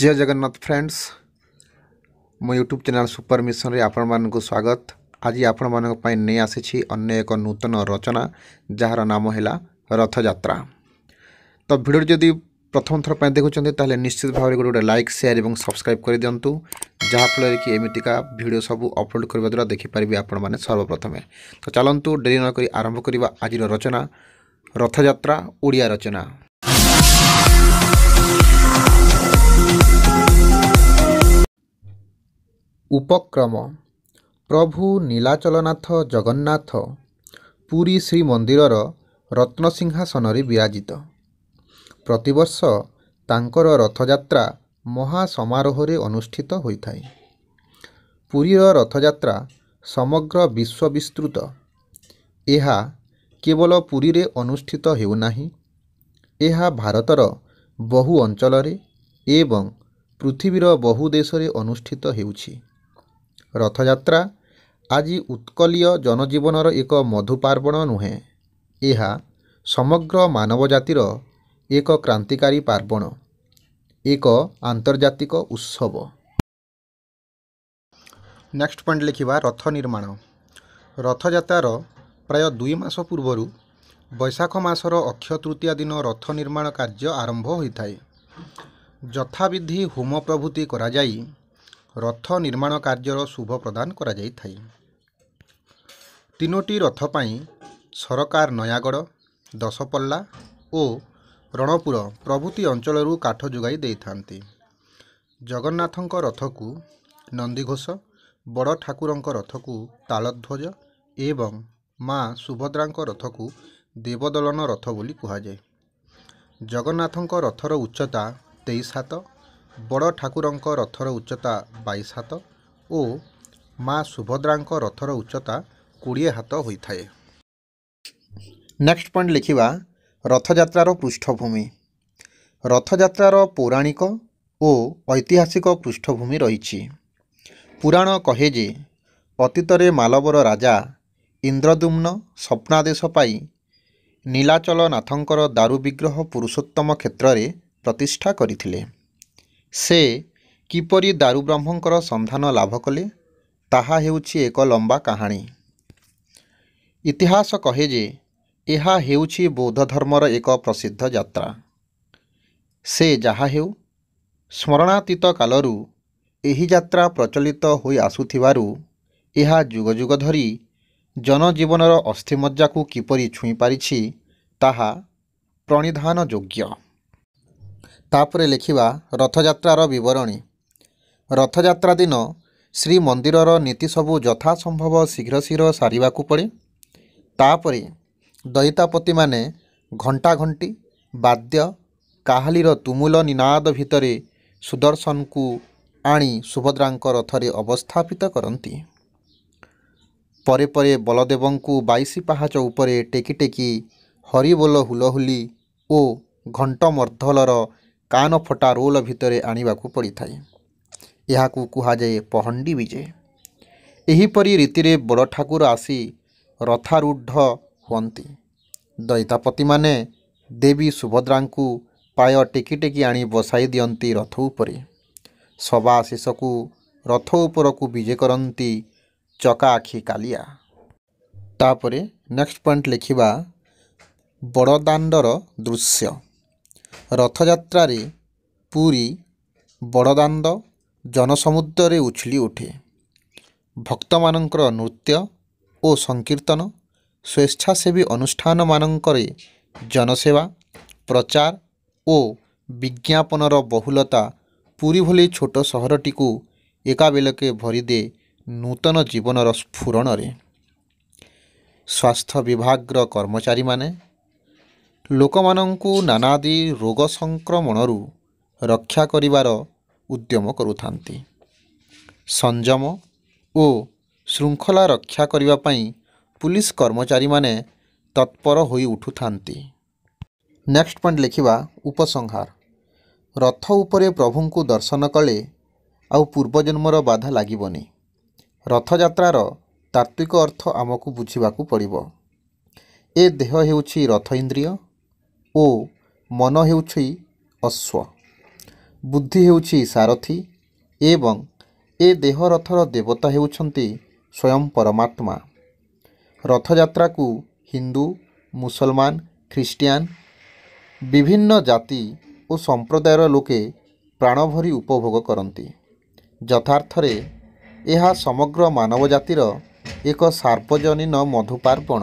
জয় Jagannath friends ମୋ YouTube channel super ମିଶନରେ ଆପଣମାନଙ୍କୁ ସ୍ୱାଗତ ଆଜି ଆପଣମାନଙ୍କ ପାଇଁ ନେଇ ଆସିଛି ଅନ୍ୟ ଏକ ନୂତନ ରଚନା ଯାହାର ନାମ ହେଲା ରଥଯାତ୍ରା ତ ଭିଡ଼ିଓଟି ଯଦି ପ୍ରଥମ ଥର ପାଇଁ ଦେଖୁଛନ୍ତି ତାହେଲେ ନିଶ୍ଚିତ ଭାବରେ ଗୋଟେ ଗୋଟେ ଲାଇକ୍ ସେୟାର ଏବଂ ସବସ୍କ୍ରାଇବ୍ କରିଦିଅନ୍ତୁ ଯାହାଫଳରେ କି ଏମିତିକା ଭିଡ଼ିଓ ସବୁ ଅପଲୋଡ଼ କରିବା ଦ୍ୱାରା ଦେଖିପାରିବେ ଆପଣମାନେ ସର୍ବପ୍ରଥମେ ତ ଚାଲନ୍ତୁ ଡେରି ନକରି ଆରମ୍ଭ କରିବା ଆଜିର ରଚନା ରଥଯାତ୍ରା ଓଡ଼ିଆ ରଚନା ଉପକ୍ରମ ପ୍ରଭୁ ନୀଳାଚଳନାଥ ଜଗନ୍ନାଥ ପୁରୀ ଶ୍ରୀମନ୍ଦିରର ରତ୍ନସିଂହାସନରେ ବିରାଜିତ ପ୍ରତିବର୍ଷ ତାଙ୍କର ରଥଯାତ୍ରା ମହାସମାରୋହରେ ଅନୁଷ୍ଠିତ ହୋଇଥାଏ ପୁରୀର ରଥଯାତ୍ରା ସମଗ୍ର ବିଶ୍ୱ ବିସ୍ତୃତ ଏହା କେବଳ ପୁରୀରେ ଅନୁଷ୍ଠିତ ହେଉନାହିଁ ଏହା ଭାରତର ବହୁ ଅଞ୍ଚଳରେ ଏବଂ ପୃଥିବୀର ବହୁ ଦେଶରେ ଅନୁଷ୍ଠିତ ହେଉଛି ରଥଯାତ୍ରା ଆଜି ଉତ୍କଳୀୟ ଜନଜୀବନର ଏକ ମଧୁପାର୍ବଣ ନୁହେଁ ଏହା ସମଗ୍ର ମାନବ ଜାତିର ଏକ କ୍ରାନ୍ତିକାରୀ ପାର୍ବଣ ଏକ ଆନ୍ତର୍ଜାତିକ ଉତ୍ସବ ନେକ୍ସଟ ପଏଣ୍ଟ ଲେଖିବା ରଥ ନିର୍ମାଣ ରଥଯାତ୍ରାର ପ୍ରାୟ ଦୁଇ ମାସ ପୂର୍ବରୁ ବୈଶାଖ ମାସର ଅକ୍ଷ ତୃତୀୟା ଦିନ ରଥ ନିର୍ମାଣ କାର୍ଯ୍ୟ ଆରମ୍ଭ ହୋଇଥାଏ ଯଥାବିଧି ହୋମ ପ୍ରଭୃତି କରାଯାଇ ରଥ ନିର୍ମାଣ କାର୍ଯ୍ୟର ଶୁଭ ପ୍ରଦାନ କରାଯାଇଥାଏ ତିନୋଟି ରଥ ପାଇଁ ସରକାର ନୟାଗଡ଼ ଦଶପଲ୍ଲା ଓ ରଣପୁର ପ୍ରଭୃତି ଅଞ୍ଚଳରୁ କାଠ ଯୋଗାଇ ଦେଇଥାନ୍ତି ଜଗନ୍ନାଥଙ୍କ ରଥକୁ ନନ୍ଦିଘୋଷ ବଡ଼ ଠାକୁରଙ୍କ ରଥକୁ ତାଳଧ୍ୱଜ ଏବଂ ମା' ସୁଭଦ୍ରାଙ୍କ ରଥକୁ ଦେବଦଳନ ରଥ ବୋଲି କୁହାଯାଏ ଜଗନ୍ନାଥଙ୍କ ରଥର ଉଚ୍ଚତା ତେଇଶ ହାତ ବଡ଼ ଠାକୁରଙ୍କ ରଥର ଉଚ୍ଚତା ବାଇଶ ହାତ ଓ ମା ସୁଭଦ୍ରାଙ୍କ ରଥର ଉଚ୍ଚତା କୋଡ଼ିଏ ହାତ ହୋଇଥାଏ ନେକ୍ସଟ ପଏଣ୍ଟ ଲେଖିବା ରଥଯାତ୍ରାର ପୃଷ୍ଠଭୂମି ରଥଯାତ୍ରାର ପୌରାଣିକ ଓ ଐତିହାସିକ ପୃଷ୍ଠଭୂମି ରହିଛି ପୁରାଣ କହେ ଯେ ଅତୀତରେ ମାଲବର ରାଜା ଇନ୍ଦ୍ରଦୁମ୍ନ ସ୍ୱପ୍ନାଦେଶ ପାଇ ନୀଳାଚଳ ନାଥଙ୍କର ଦାରୁ ବିଗ୍ରହ ପୁରୁଷୋତ୍ତମ କ୍ଷେତ୍ରରେ ପ୍ରତିଷ୍ଠା କରିଥିଲେ ସେ କିପରି ଦାରୁବ୍ରହ୍ମଙ୍କର ସନ୍ଧାନ ଲାଭ କଲେ ତାହା ହେଉଛି ଏକ ଲମ୍ବା କାହାଣୀ ଇତିହାସ କହେ ଯେ ଏହା ହେଉଛି ବୌଦ୍ଧ ଧର୍ମର ଏକ ପ୍ରସିଦ୍ଧ ଯାତ୍ରା ସେ ଯାହା ହେଉ ସ୍ମରଣାତୀତ କାଲରୁ ଏହି ଯାତ୍ରା ପ୍ରଚଳିତ ହୋଇ ଆସୁଥିବାରୁ ଏହା ଯୁଗ ଯୁଗ ଧରି ଜନଜୀବନର ଅସ୍ଥିମଜ୍ଜାକୁ କିପରି ଛୁଇଁ ପାରିଛି ତାହା ପ୍ରଣିଧାନ ଯୋଗ୍ୟ ତାପରେ ଲେଖିବା ରଥଯାତ୍ରାର ବିବରଣୀ ରଥଯାତ୍ରା ଦିନ ଶ୍ରୀମନ୍ଦିରର ନୀତି ସବୁ ଯଥାସମ୍ଭବ ଶୀଘ୍ର ଶୀଘ୍ର ସାରିବାକୁ ପଡ଼େ ତାପରେ ଦଇତାପତିମାନେ ଘଣ୍ଟା ଘଣ୍ଟି ବାଦ୍ୟ କାହାଲିର ତୁମୁଲ ନିନାଦ ଭିତରେ ସୁଦର୍ଶନକୁ ଆଣି ସୁଭଦ୍ରାଙ୍କ ରଥରେ ଅବସ୍ଥାପିତ କରନ୍ତି ପରେ ପରେ ବଳଦେବଙ୍କୁ ବାଇଶି ପାହାଚ ଉପରେ ଟେକି ଟେକି ହରିବୋଲ ହୁଲହୁଲି ଓ ଘଣ୍ଟମର୍ଦ୍ଧଲର କାନ ଫଟା ରୋଲ ଭିତରେ ଆଣିବାକୁ ପଡ଼ିଥାଏ ଏହାକୁ କୁହାଯାଏ ପହଣ୍ଡି ବିଜେ ଏହିପରି ରୀତିରେ ବଡ଼ ଠାକୁର ଆସି ରଥାରୁଢ ହୁଅନ୍ତି ଦୈତାପତିମାନେ ଦେବୀ ସୁଭଦ୍ରାଙ୍କୁ ପାୟ ଟେକି ଟେକି ଆଣି ବସାଇ ଦିଅନ୍ତି ରଥ ଉପରେ ସବା ଶେଷକୁ ରଥ ଉପରକୁ ବିଜେ କରନ୍ତି ଚକା ଆଖି କାଲିଆ ତାପରେ ନେକ୍ସଟ ପଏଣ୍ଟ ଲେଖିବା ବଡ଼ଦାଣ୍ଡର ଦୃଶ୍ୟ ରଥଯାତ୍ରାରେ ପୁରୀ ବଡ଼ଦାଣ୍ଡ ଜନସମୁଦ୍ରରେ ଉଛୁଳି ଉଠେ ଭକ୍ତମାନଙ୍କର ନୃତ୍ୟ ଓ ସଂକୀର୍ତ୍ତନ ସ୍ୱେଚ୍ଛାସେବୀ ଅନୁଷ୍ଠାନମାନଙ୍କରେ ଜନସେବା ପ୍ରଚାର ଓ ବିଜ୍ଞାପନର ବହୁଳତା ପୁରୀ ଭଳି ଛୋଟ ସହରଟିକୁ ଏକାବେଳକେ ଭରିଦେ ନୂତନ ଜୀବନର ସ୍ଫୁରଣରେ ସ୍ୱାସ୍ଥ୍ୟ ବିଭାଗର କର୍ମଚାରୀମାନେ ଲୋକମାନଙ୍କୁ ନାନାଦି ରୋଗ ସଂକ୍ରମଣରୁ ରକ୍ଷା କରିବାର ଉଦ୍ୟମ କରୁଥାନ୍ତି ସଂଯମ ଓ ଶୃଙ୍ଖଳା ରକ୍ଷା କରିବା ପାଇଁ ପୁଲିସ୍ କର୍ମଚାରୀମାନେ ତତ୍ପର ହୋଇ ଉଠୁଥାନ୍ତି ନେକ୍ସଟ ପଏଣ୍ଟ ଲେଖିବା ଉପସଂହାର ରଥ ଉପରେ ପ୍ରଭୁଙ୍କୁ ଦର୍ଶନ କଲେ ଆଉ ପୂର୍ବଜନ୍ମର ବାଧା ଲାଗିବନି ରଥଯାତ୍ରାର ତାତ୍ତ୍ୱିକ ଅର୍ଥ ଆମକୁ ବୁଝିବାକୁ ପଡ଼ିବ ଏ ଦେହ ହେଉଛି ରଥ ଇନ୍ଦ୍ରିୟ ଓ ମନ ହେଉଛି ଅଶ୍ୱ ବୁଦ୍ଧି ହେଉଛି ସାରଥୀ ଏବଂ ଏ ଦେହ ରଥର ଦେବତା ହେଉଛନ୍ତି ସ୍ୱୟଂ ପରମାତ୍ମା ରଥଯାତ୍ରାକୁ ହିନ୍ଦୁ ମୁସଲମାନ ଖ୍ରୀଷ୍ଟିଆନ ବିଭିନ୍ନ ଜାତି ଓ ସମ୍ପ୍ରଦାୟର ଲୋକେ ପ୍ରାଣଭରି ଉପଭୋଗ କରନ୍ତି ଯଥାର୍ଥରେ ଏହା ସମଗ୍ର ମାନବ ଜାତିର ଏକ ସାର୍ବଜନୀନ ମଧୁପାର୍ବଣ